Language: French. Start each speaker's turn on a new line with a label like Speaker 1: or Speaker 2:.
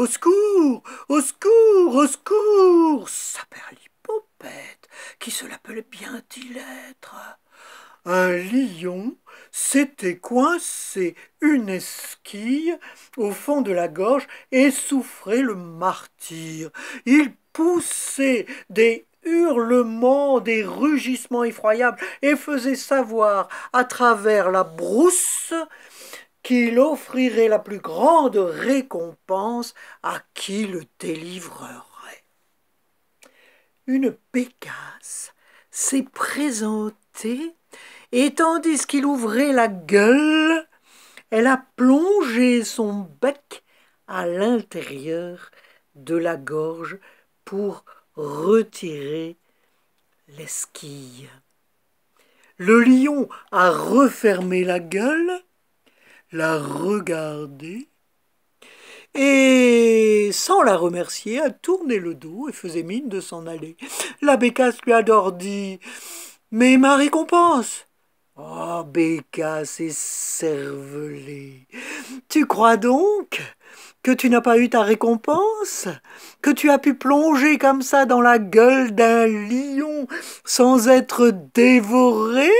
Speaker 1: Au secours Au secours Au secours Saperlipopette, qui se l'appelait bien-il être un lion s'était coincé une esquille au fond de la gorge et souffrait le martyr. Il poussait des hurlements, des rugissements effroyables et faisait savoir à travers la brousse qu'il offrirait la plus grande récompense à qui le délivrerait. Une Pécasse s'est présentée et tandis qu'il ouvrait la gueule, elle a plongé son bec à l'intérieur de la gorge pour retirer l'esquille. Le lion a refermé la gueule la regardait et, sans la remercier, a tourné le dos et faisait mine de s'en aller. La Bécasse lui a dit Mais ma récompense Oh, Bécasse et cervelée Tu crois donc que tu n'as pas eu ta récompense Que tu as pu plonger comme ça dans la gueule d'un lion sans être dévoré